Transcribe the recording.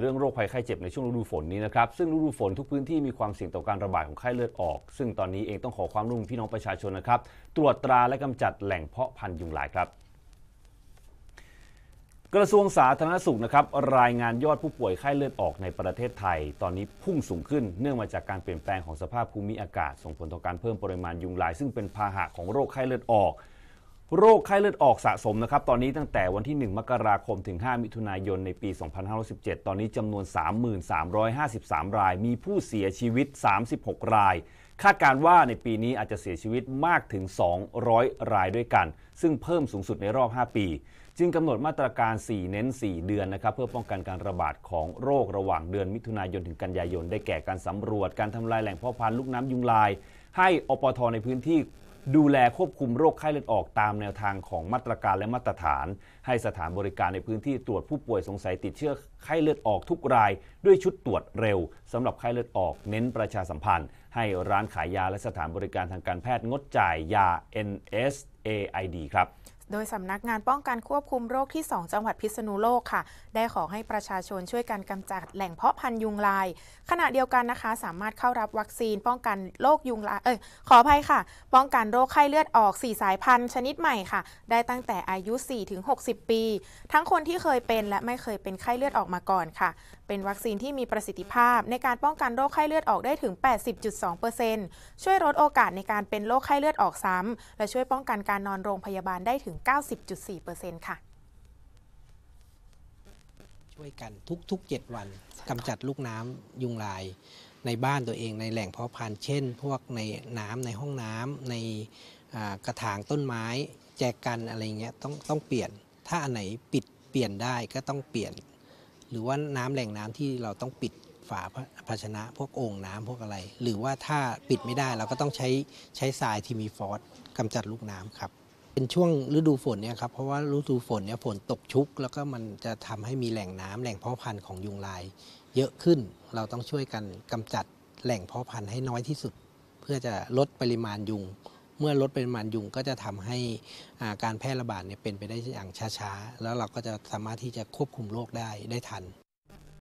เรื่องโรคภัยไข้เจ็บในช่วงฤดูฝนนี้นะครับ ซึ่งฤดูฝนทุกพื้นที่มีความเสี่ยงต่อการระบาดของไข้เลือดออก ซึ่งตอนนี้เองต้องขอความร่วมมือพี่น้องประชาชนนะครับ ตรวจตราและกำจัดแหล่งเพาะพันธุ์ยุงลายครับ กระทรวงสาธารณสุขนะครับรายงานยอดผู้ป่วยไข้เลือดออกในประเทศไทย ตอนนี้พุ่งสูงขึ้นเนื่องมาจากการเปลี่ยนแปลงของสภาพภูมิอากาศ ส่งผลต่อการเพิ่มปริมาณยุงลาย ซึ่งเป็นพาหะของโรคไข้เลือดออกโรคไข้เลือดออกสะสมนะครับ ตอนนี้ตั้งแต่วันที่ 1 มกราคมถึง 5 มิถุนายนในปี 2517 ตอนนี้จำนวน33,353 ราย มีผู้เสียชีวิต 36 ราย คาดการว่าในปีนี้อาจจะเสียชีวิตมากถึง 200 รายด้วยกัน ซึ่งเพิ่มสูงสุดในรอบ 5 ปี จึงกำหนดมาตรการ 4 เน้น 4 เดือนนะครับ เพื่อป้องกันการระบาดของโรคระหว่างเดือนมิถุนายนถึงกันยายน ได้แก่การสำรวจการทำลายแหล่งพ่อพันธุ์ลูกน้ำยุงลาย ให้อปทในพื้นที่ดูแลควบคุมโรคไข้เลือดออกตามแนวทางของมาตรการและมาตรฐาน ให้สถานบริการในพื้นที่ตรวจผู้ป่วยสงสัยติดเชื้อไข้เลือดออกทุกรายด้วยชุดตรวจเร็วสำหรับไข้เลือดออกเน้นประชาสัมพันธ์ให้ร้านขายยาและสถานบริการทางการแพทย์งดจ่ายยา NSAID ครับโดยสำนักงานป้องกันควบคุมโรคที่ 2 จังหวัดพิษณุโลกค่ะ ได้ขอให้ประชาชนช่วยกันกำจัดแหล่งเพาะพันธุ์ยุงลาย ขณะเดียวกันนะคะ สามารถเข้ารับวัคซีนป้องกันโรคยุงลาย เอ้ย ขออภัยค่ะ ป้องกันโรคไข้เลือดออก 4 สายพันธุ์ชนิดใหม่ค่ะ ได้ตั้งแต่อายุ 4-60 ปี ทั้งคนที่เคยเป็นและไม่เคยเป็นไข้เลือดออกมาก่อนค่ะ เป็นวัคซีนที่มีประสิทธิภาพ ในการป้องกันโรคไข้เลือดออกได้ถึง80.2%ช่วยลดโอกาสในการเป็นโรคไข้เลือดออกซ้ำและช่วยป้องกันการนอนโรงพยาบาลได้ถึง90.4%ค่ะ ช่วยกันทุกๆดวันกำจัดลูกน้ำยุงลาย ในบ้านตัวเองในแหล่งเพาะพันธุ์เช่น พวกในน้ำในห้องน้ำในกระถางต้นไม้ แจกันอะไรเงี้ยต้องต้องเปลี่ยน ถ้าอันไหนปิดเปลี่ยนได้ก็ต้องเปลี่ยน หรือว่าน้ำแหล่งน้ำที่เราต้องปิดฝาภาชนะพวกโอ่งน้ำพวกอะไร หรือว่าถ้าปิดไม่ได้เราก็ต้องใช้ใช้ทรายที่มีฟอสกำจัดลูกน้ำครับเป็นช่วงฤดูฝนเนี่ยครับเพราะว่าฤดูฝนเนี่ยฝนตกชุก แล้วก็มันจะทำให้มีแหล่งน้ำแหล่งเพาะพันธุ์ของยุงลายเยอะขึ้นเราต้องช่วยกันกำจัดแหล่งเพาะพันธุ์ให้น้อยที่สุด เพื่อจะลดปริมาณยุง เมื่อลดปริมาณยุงก็จะทำให้การแพร่ระบาดเนี่ยเป็นไปได้อย่างช้าๆ แล้วเราก็จะสามารถที่จะควบคุมโรคได้ได้ทัน